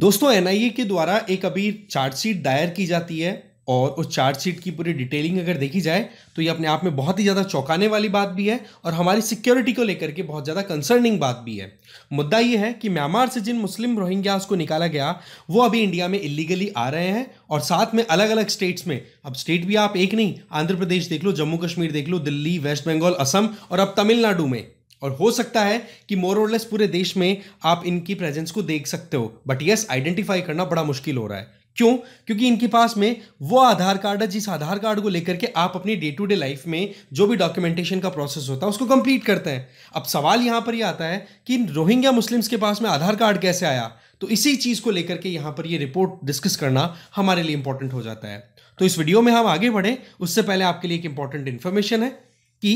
दोस्तों एनआईए के द्वारा एक अभी चार्जशीट दायर की जाती है और उस चार्जशीट की पूरी डिटेलिंग अगर देखी जाए तो ये अपने आप में बहुत ही ज़्यादा चौंकाने वाली बात भी है और हमारी सिक्योरिटी को लेकर के बहुत ज़्यादा कंसर्निंग बात भी है मुद्दा ये है कि म्यांमार से जिन मुस्लिम रोहिंग्यास को निकाला गया वो अभी इंडिया में इलीगली आ रहे हैं और साथ में अलग अलग स्टेट्स में अब स्टेट भी आप एक नहीं आंध्र प्रदेश देख लो जम्मू कश्मीर देख लो दिल्ली वेस्ट बंगाल असम और अब तमिलनाडु में और हो सकता है कि मोर और लेस पूरे देश में आप इनकी प्रेजेंस को देख सकते हो बट यस आइडेंटिफाई करना बड़ा मुश्किल हो रहा है क्यों क्योंकि इनके पास में वो आधार कार्ड है जिस आधार कार्ड को लेकर के आप अपनी डे टू डे लाइफ में जो भी डॉक्यूमेंटेशन का प्रोसेस होता है उसको कंप्लीट करते हैं अब सवाल यहां पर ये यह आता है कि रोहिंग्या मुस्लिम्स के पास में आधार कार्ड कैसे आया तो इसी चीज़ को लेकर के यहां पर ये यह रिपोर्ट डिस्कस करना हमारे लिए इंपॉर्टेंट हो जाता है तो इस वीडियो में हम आगे बढ़ें उससे पहले आपके लिए एक इंपॉर्टेंट इंफॉर्मेशन है कि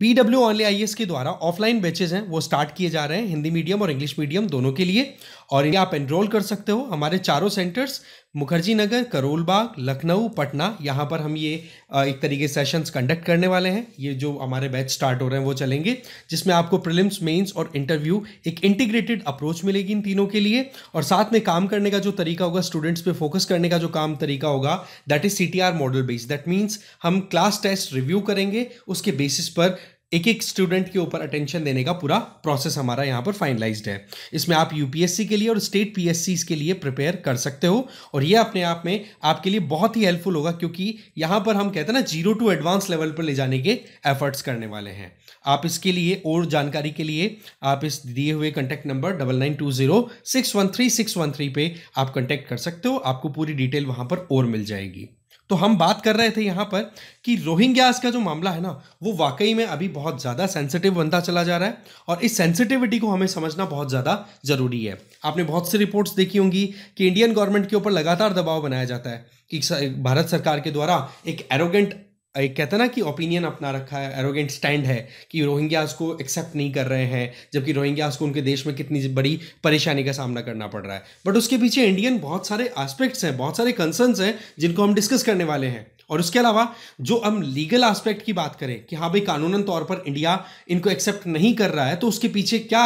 पीडब्ल्यू ओनली आई के द्वारा ऑफलाइन बैचेज हैं वो स्टार्ट किए जा रहे हैं हिंदी मीडियम और इंग्लिश मीडियम दोनों के लिए और ये आप एनरोल कर सकते हो हमारे चारों सेंटर्स मुखर्जी नगर करोल बाग लखनऊ पटना यहाँ पर हम ये एक तरीके सेशंस कंडक्ट करने वाले हैं ये जो हमारे बैच स्टार्ट हो रहे हैं वो चलेंगे जिसमें आपको प्रिलिम्स मेंस और इंटरव्यू एक इंटीग्रेटेड अप्रोच मिलेगी इन तीनों के लिए और साथ में काम करने का जो तरीका होगा स्टूडेंट्स पे फोकस करने का जो काम तरीका होगा that is C model based that means हम क्लास टेस्ट रिव्यू करेंगे उसके बेसिस पर एक एक स्टूडेंट के ऊपर अटेंशन देने का पूरा प्रोसेस हमारा यहाँ पर फाइनलाइज्ड है इसमें आप यूपीएससी के लिए और स्टेट पीएससी के लिए प्रिपेयर कर सकते हो और ये अपने आप में आपके लिए बहुत ही हेल्पफुल होगा क्योंकि यहाँ पर हम कहते हैं ना जीरो टू एडवांस लेवल पर ले जाने के एफर्ट्स करने वाले हैं आप इसके लिए और जानकारी के लिए आप इस दिए हुए contact number double nine two zero six one three six one three पे आप कॉन्टैक्ट कर सकते हो आपको पूरी डिटेल वहाँ पर और मिल जाएगी तो हम बात कर रहे थे यहाँ पर कि रोहिंग्यास का जो मामला है ना वो वाकई में अभी बहुत ज़्यादा सेंसिटिव बनता चला जा रहा है और इस सेंसिटिविटी को हमें समझना बहुत ज़्यादा ज़रूरी है आपने बहुत सी रिपोर्ट्स देखी होंगी कि इंडियन गवर्नमेंट के ऊपर लगातार दबाव बनाया जाता है कि भारत सरकार के द्वारा एक एरोगेंट एक कहते ना कि ओपिनियन अपना रखा है एरोगेंट स्टैंड है कि रोहिंग्यास को एक्सेप्ट नहीं कर रहे हैं जबकि रोहिंग्यास को उनके देश में कितनी बड़ी परेशानी का सामना करना पड़ रहा है बट उसके पीछे इंडियन बहुत सारे एस्पेक्ट्स हैं बहुत सारे कंसर्न्स हैं जिनको हम डिस्कस करने वाले हैं और उसके अलावा जो हम लीगल एस्पेक्ट की बात करें कि हाँ भाई कानूनन तौर पर इंडिया इनको एक्सेप्ट नहीं कर रहा है तो उसके पीछे क्या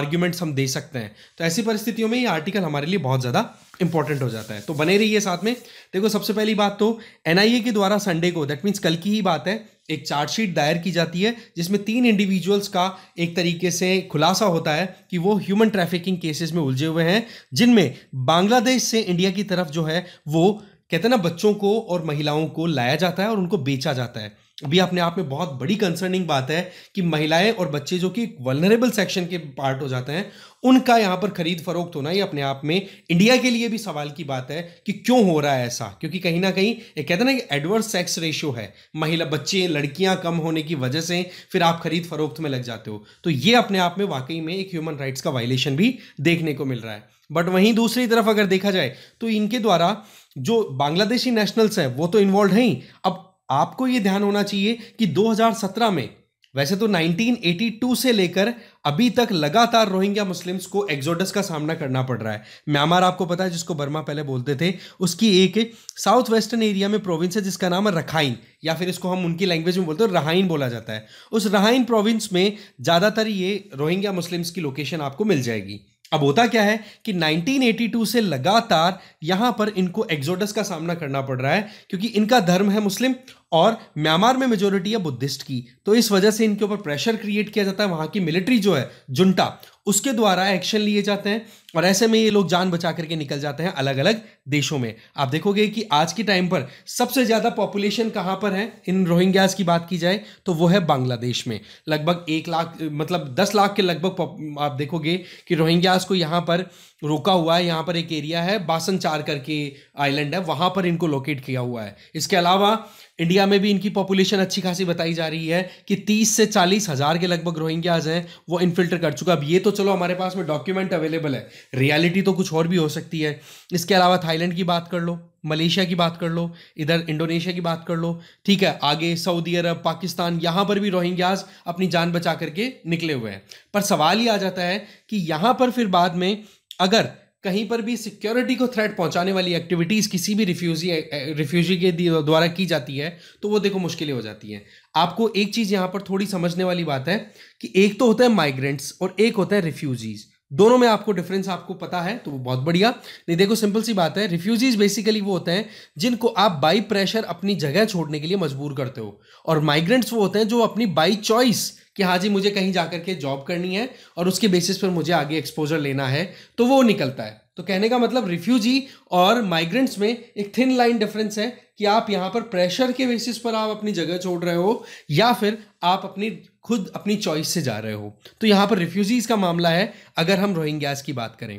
आर्ग्यूमेंट्स हम दे सकते हैं तो ऐसी परिस्थितियों में ये आर्टिकल हमारे लिए बहुत ज़्यादा इंपॉर्टेंट हो जाता है तो बने रहिए साथ में देखो सबसे पहली बात तो एनआईए के द्वारा संडे को दैट मीन्स कल की ही बात है एक चार्जशीट दायर की जाती है जिसमें तीन इंडिविजुअल्स का एक तरीके से खुलासा होता है कि वो ह्यूमन ट्रैफिकिंग केसेस में उलझे हुए हैं जिनमें बांग्लादेश से इंडिया की तरफ जो है वो कहते हैं ना बच्चों को और महिलाओं को लाया जाता है और उनको बेचा जाता है भी अपने आप में बहुत बड़ी कंसर्निंग बात है कि महिलाएं और बच्चे जो कि वलनरेबल सेक्शन के पार्ट हो जाते हैं उनका यहाँ पर खरीद फरोख्त होना ही अपने आप में इंडिया के लिए भी सवाल की बात है कि क्यों हो रहा है ऐसा क्योंकि कहीं ना कहीं ये कहते ना कि एडवर्स सेक्स रेशियो है महिला बच्चे लड़कियां कम होने की वजह से फिर आप खरीद फरोख्त में लग जाते हो तो ये अपने आप में वाकई में एक ह्यूमन राइट्स का वायलेशन भी देखने को मिल रहा है बट वहीं दूसरी तरफ अगर देखा जाए तो इनके द्वारा जो बांग्लादेशी नेशनल्स हैं वो तो इन्वॉल्व हैं अब आपको ये ध्यान होना चाहिए कि 2017 में वैसे तो 1982 से लेकर अभी तक लगातार रोहिंग्या मुस्लिम्स को एक्जोडस का सामना करना पड़ रहा है म्यांमार आपको पता है जिसको बर्मा पहले बोलते थे उसकी एक साउथ वेस्टर्न एरिया में प्रोविंस है जिसका नाम है रखाइन या फिर इसको हम उनकी लैंग्वेज में बोलते हैं रहाइन बोला जाता है उस रहाइन प्रोविंस में ज़्यादातर ये रोहिंग्या मुस्लिम्स की लोकेशन आपको मिल जाएगी अब होता क्या है कि 1982 से लगातार यहां पर इनको एग्जोडस का सामना करना पड़ रहा है क्योंकि इनका धर्म है मुस्लिम और म्यांमार में मेजोरिटी है बुद्धिस्ट की तो इस वजह से इनके ऊपर प्रेशर क्रिएट किया जाता है वहाँ की मिलिट्री जो है जुंटा उसके द्वारा एक्शन लिए जाते हैं और ऐसे में ये लोग जान बचा करके निकल जाते हैं अलग अलग देशों में आप देखोगे कि आज के टाइम पर सबसे ज़्यादा पॉपुलेशन कहाँ पर है इन रोहिंग्यास की बात की जाए तो वो है बांग्लादेश में लगभग एक लाख मतलब दस लाख के लगभग आप देखोगे कि रोहिंग्यास को यहाँ पर रोका हुआ है यहाँ पर एक एरिया है बासनचार करके आइलैंड है वहाँ पर इनको लोकेट किया हुआ है इसके अलावा इंडिया में भी इनकी पॉपुलेशन अच्छी खासी बताई जा रही है कि तीस से चालीस हज़ार के लगभग रोहिंग्याज हैं वो इनफिल्टर कर चुका अब ये तो चलो हमारे पास में डॉक्यूमेंट अवेलेबल है रियलिटी तो कुछ और भी हो सकती है इसके अलावा थाईलैंड की बात कर लो मलेशिया की बात कर लो इधर इंडोनेशिया की बात कर लो ठीक है आगे सऊदी अरब पाकिस्तान यहाँ पर भी रोहिंग्याज अपनी जान बचा करके निकले हुए हैं पर सवाल ये आ जाता है कि यहाँ पर फिर बाद में अगर कहीं पर भी सिक्योरिटी को थ्रेट पहुंचाने वाली एक्टिविटीज़ किसी भी रिफ्यूजी रिफ्यूजी के द्वारा की जाती है तो वो देखो मुश्किलें हो जाती हैं आपको एक चीज़ यहाँ पर थोड़ी समझने वाली बात है कि एक तो होता है माइग्रेंट्स और एक होता है रिफ्यूजीज़ दोनों में आपको डिफरेंस आपको पता है तो वो बहुत बढ़िया नहीं देखो सिंपल सी बात है रिफ्यूजीज बेसिकली वो होते हैं जिनको आप बाई प्रेशर अपनी जगह छोड़ने के लिए मजबूर करते हो और माइग्रेंट्स वो होते हैं जो अपनी बाई चॉइस कि हाँ जी मुझे कहीं जाकर के जॉब करनी है और उसके बेसिस पर मुझे आगे एक्सपोजर लेना है तो वो निकलता है तो कहने का मतलब रिफ्यूजी और माइग्रेंट्स में एक थिन लाइन डिफरेंस है कि आप यहां पर प्रेशर के बेसिस पर आप अपनी जगह छोड़ रहे हो या फिर आप अपनी खुद अपनी चॉइस से जा रहे हो तो यहां पर रिफ्यूजीज़ का मामला है अगर हम रोहिंग्यास की बात करें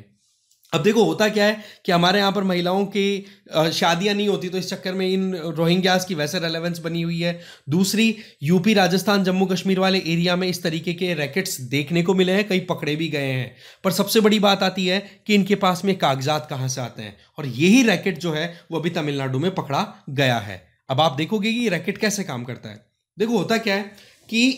अब देखो होता क्या है कि हमारे यहाँ पर महिलाओं की शादियाँ नहीं होती तो इस चक्कर में इन रोहिंग्यास की वैसे रेलेवेंस बनी हुई है दूसरी यूपी राजस्थान जम्मू कश्मीर वाले एरिया में इस तरीके के रैकेट्स देखने को मिले हैं कई पकड़े भी गए हैं पर सबसे बड़ी बात आती है कि इनके पास में कागजात कहाँ से आते हैं और यही रैकेट जो है वो अभी तमिलनाडु में पकड़ा गया है अब आप देखोगे कि ये रैकेट कैसे काम करता है देखो होता क्या है कि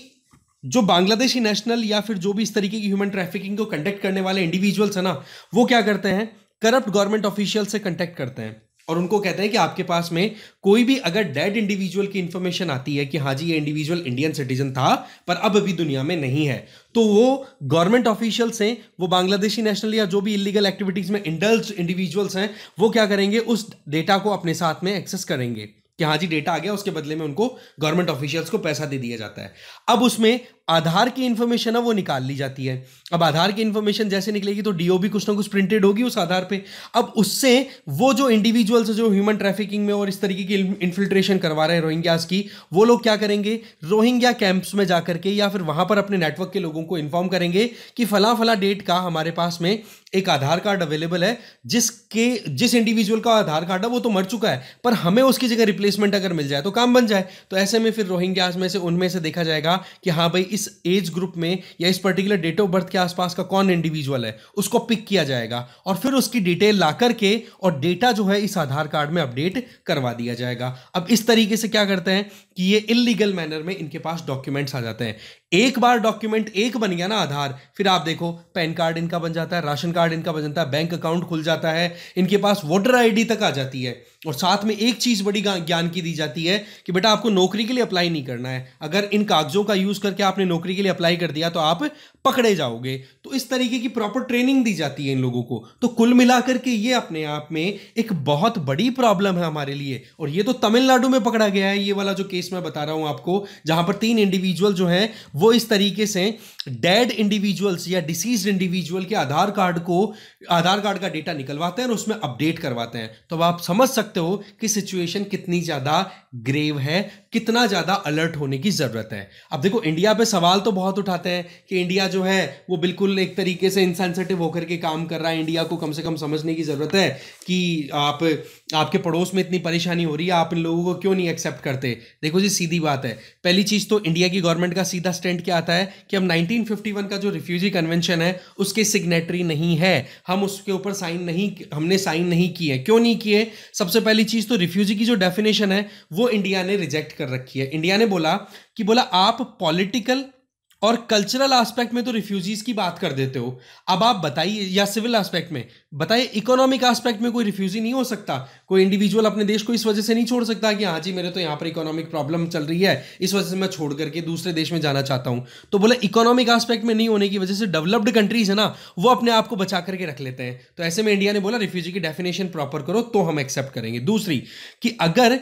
जो बांग्लादेशी नेशनल या फिर जो भी इस तरीके की ह्यूमन ट्रैफिकिंग को कंडक्ट करने वाले इंडिविजुअल्स है ना वो क्या करते हैं करप्ट गवर्नमेंट ऑफिशियल से कंटेक्ट करते हैं और उनको कहते हैं कि आपके पास में कोई भी अगर डेड इंडिविजुअल की इंफॉर्मेशन आती है कि हाँ जी ये इंडिविजुअल इंडियन सिटीजन था पर अब अभी दुनिया में नहीं है तो वो गवर्नमेंट ऑफिशियल्स हैं वो बांग्लादेशी नेशनल या जो भी इलीगल एक्टिविटीज में इंडल्स इंडिविजुअल्स हैं वो क्या करेंगे उस डेटा को अपने साथ में एक्सेस करेंगे कि हाँ जी डेटा आ गया उसके बदले में उनको गवर्नमेंट ऑफिशियल्स को पैसा दे दिया जाता है अब उसमें आधार की इन्फॉर्मेशन है वो निकाल ली जाती है अब आधार की इन्फॉर्मेशन जैसे निकलेगी तो डीओबी कुछ ना कुछ प्रिंटेड होगी उस आधार पे अब उससे वो जो इंडिविजुअल्स जो ह्यूमन ट्रैफिकिंग में और इस तरीके की इन्फिल्ट्रेशन करवा रहे हैं रोहिंग्यास की वो लोग क्या करेंगे रोहिंग्या कैंप्स में जाकर के या फिर वहां पर अपने नेटवर्क के लोगों को इन्फॉर्म करेंगे कि फला फला डेट का हमारे पास में एक आधार कार्ड अवेलेबल है जिसके जिस इंडिविजुअल का आधार कार्ड है वो तो मर चुका है पर हमें उसकी जगह रिप्लेसमेंट अगर मिल जाए तो काम बन जाए तो ऐसे में फिर रोहिंग्यास में से उनमें से देखा जाएगा कि हाँ भाई इस एज ग्रुप में या इस पर्टिकुलर डेट ऑफ बर्थ के आसपास का कौन इंडिविजुअल है उसको पिक किया जाएगा और फिर उसकी डिटेल ला करके और डेटा जो है इस आधार कार्ड में अपडेट करवा दिया जाएगा अब इस तरीके से क्या करते हैं कि ये इलीगल मैनर में इनके पास डॉक्यूमेंट्स आ जाते हैं एक बार डॉक्यूमेंट एक बन गया ना आधार फिर आप देखो पैन कार्ड इनका बन जाता है राशन कार्ड इनका बन जाता है बैंक अकाउंट खुल जाता है इनके पास वोटर आईडी तक आ जाती है और साथ में एक चीज़ बड़ी ज्ञान की दी जाती है कि बेटा आपको नौकरी के लिए अप्लाई नहीं करना है अगर इन कागजों का यूज़ करके आपने नौकरी के लिए अप्लाई कर दिया तो आप पकड़े जाओगे तो इस तरीके की प्रॉपर ट्रेनिंग दी जाती है इन लोगों को तो कुल मिलाकर के ये अपने आप में एक बहुत बड़ी प्रॉब्लम है हमारे लिए और ये तो तमिलनाडु में पकड़ा गया है ये वाला जो केस मैं बता रहा हूँ आपको जहाँ पर तीन इंडिविजुअल जो है वो इस तरीके से डेड इंडिविजुअल्स या डिसीज इंडिविजुअल के आधार कार्ड को आधार कार्ड का डेटा निकलवाते हैं और उसमें अपडेट करवाते हैं तो आप समझ सकते सकते हो कि सिचुएशन कितनी ज़्यादा ग्रेव है कितना ज़्यादा अलर्ट होने की ज़रूरत है अब देखो इंडिया पे सवाल तो बहुत उठाते हैं कि इंडिया जो है वो बिल्कुल एक तरीके से इंसेंसिटिव होकर के काम कर रहा है इंडिया को कम से कम समझने की ज़रूरत है कि आप आपके पड़ोस में इतनी परेशानी हो रही है आप इन लोगों को क्यों नहीं एक्सेप्ट करते देखो जी सीधी बात है पहली चीज़ तो इंडिया की गवर्नमेंट का सीधा स्टैंड क्या आता है कि हम नाइनटीन का जो रिफ्यूजी कन्वेंशन है उसके सिग्नेटरी नहीं है हम उसके ऊपर साइन नहीं हमने साइन नहीं किए क्यों नहीं किए सबसे पहली चीज़ तो रिफ्यूजी की जो डेफिनेशन है वो इंडिया ने रिजेक्ट कर कर रखी है इंडिया ने बोला कि बोला आप पॉलिटिकल और कल्चरल एस्पेक्ट में तो रिफ्यूजीज की बात कर देते हो अब आप बताइए या सिविल एस्पेक्ट में बताइए इकोनॉमिक एस्पेक्ट में कोई रिफ्यूजी नहीं हो सकता कोई इंडिविजुअल अपने देश को इस वजह से नहीं छोड़ सकता कि हाँ जी मेरे तो यहाँ पर इकोनॉमिक प्रॉब्लम चल रही है इस वजह से मैं छोड़ करके दूसरे देश में जाना चाहता हूँ तो बोले इकोनॉमिक एस्पेक्ट में नहीं होने की वजह से डेवलप्ड कंट्रीज है ना वो अपने आप को बचा करके रख लेते हैं तो ऐसे में इंडिया ने बोला रिफ्यूजी की डेफिनेशन प्रॉपर करो तो हम एक्सेप्ट करेंगे दूसरी कि अगर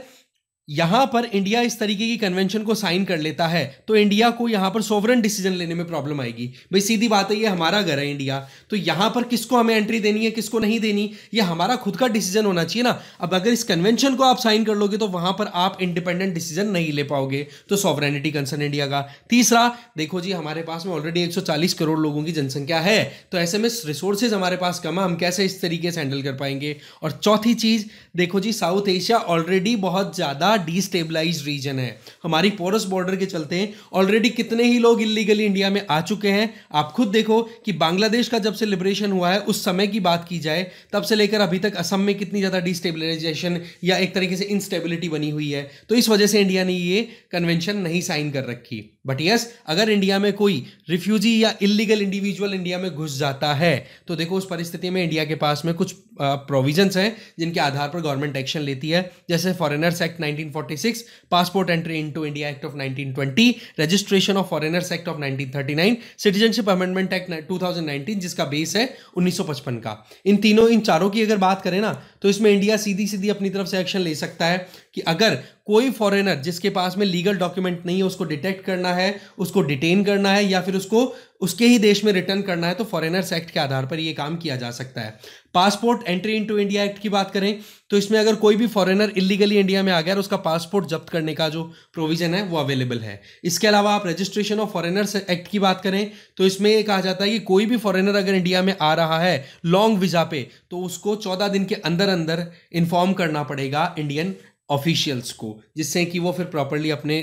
यहां पर इंडिया इस तरीके की कन्वेंशन को साइन कर लेता है तो इंडिया को यहां पर सोवरन डिसीजन लेने में प्रॉब्लम आएगी भाई सीधी बात है ये हमारा घर है इंडिया तो यहां पर किसको हमें एंट्री देनी है किसको नहीं देनी ये हमारा खुद का डिसीजन होना चाहिए ना अब अगर इस कन्वेंशन को आप साइन कर लोगे तो वहां पर आप इंडिपेंडेंट डिसीजन नहीं ले पाओगे तो सॉवरेनिटी कंसर्न इंडिया का तीसरा देखो जी हमारे पास में ऑलरेडी एक करोड़ लोगों की जनसंख्या है तो ऐसे में रिसोर्सेज हमारे पास कम है हम कैसे इस तरीके से हैंडल कर पाएंगे और चौथी चीज देखो जी साउथ एशिया ऑलरेडी बहुत ज्यादा डिस्टेबलाइज रीजन है हमारी पोरस बॉर्डर के चलते ऑलरेडी कितने ही लोग इलीगली इंडिया में आ चुके हैं आप खुद देखो कि बांग्लादेश का जब से लिबरेशन हुआ है उस समय की बात की जाए तब से लेकर अभी तक असम में कितनी ज़्यादा डिस्टेबलाइजेशन या एक तरीके से इंस्टेबिलिटी बनी हुई है तो इस वजह से इंडिया ने ये कन्वेंशन नहीं साइन कर रखी बट यस अगर इंडिया में कोई रिफ्यूजी या इलीगल इंडिविजुअल इंडिया में घुस जाता है तो देखो उस परिस्थिति में इंडिया के पास में कुछ प्रोविजंस हैं जिनके आधार पर गवर्नमेंट एक्शन लेती है जैसे foreigners act 1946 passport entry into India act of 1920 registration of foreigners act of 1939 citizenship amendment act 2019 जिसका बेस है 1955 का इन तीनों इन चारों की अगर बात करें ना तो इसमें इंडिया सीधी सीधी अपनी तरफ से एक्शन ले सकता है कि अगर कोई फॉरेनर जिसके पास में लीगल डॉक्यूमेंट नहीं है उसको डिटेक्ट करना है उसको डिटेन करना है या फिर उसको उसके ही देश में रिटर्न करना है तो फॉरेनर्स एक्ट के आधार पर यह काम किया जा सकता है passport entry into India act की बात करें तो इसमें अगर कोई भी फॉरेनर इलीगली इंडिया में आ गया और उसका पासपोर्ट जब्त करने का जो प्रोविजन है वो अवेलेबल है इसके अलावा आप रजिस्ट्रेशन ऑफ फॉरेनर्स एक्ट की बात करें तो इसमें यह कहा जाता है कि कोई भी फॉरेनर अगर इंडिया में आ रहा है लॉन्ग वीज़ा पे तो उसको चौदह दिन के अंदर अंदर इन्फॉर्म करना पड़ेगा इंडियन ऑफिशियल्स को जिससे कि वो फिर प्रॉपरली अपने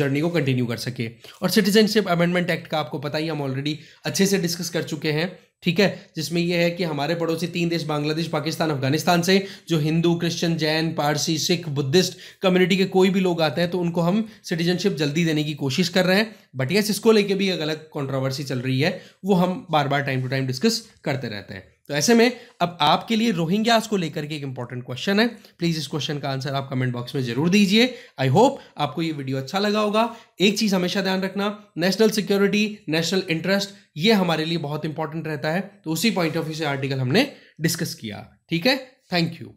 जर्नी को कंटिन्यू कर सके और सिटीजनशिप अमेंडमेंट एक्ट का आपको पता ही हम ऑलरेडी अच्छे से डिस्कस कर चुके हैं ठीक है जिसमें यह है कि हमारे पड़ोसी तीन देश बांग्लादेश पाकिस्तान अफगानिस्तान से जो Hindu Christian Jain Parsi Sikh Buddhist community के कोई भी लोग आते हैं तो उनको हम सिटीजनशिप जल्दी देने की कोशिश कर रहे हैं बट यस इसको लेके भी एक अलग कॉन्ट्रोवर्सी चल रही है वो हम बार बार टाइम टू टाइम डिस्कस करते रहते हैं तो ऐसे में अब आपके लिए रोहिंग्यास को लेकर के एक इंपॉर्टेंट क्वेश्चन है प्लीज़ इस क्वेश्चन का आंसर आप कमेंट बॉक्स में जरूर दीजिए आई होप आपको ये वीडियो अच्छा लगा होगा एक चीज़ हमेशा ध्यान रखना नेशनल सिक्योरिटी नेशनल इंटरेस्ट ये हमारे लिए बहुत इंपॉर्टेंट रहता है तो उसी पॉइंट ऑफ व्यू से आर्टिकल हमने डिस्कस किया ठीक है थैंक यू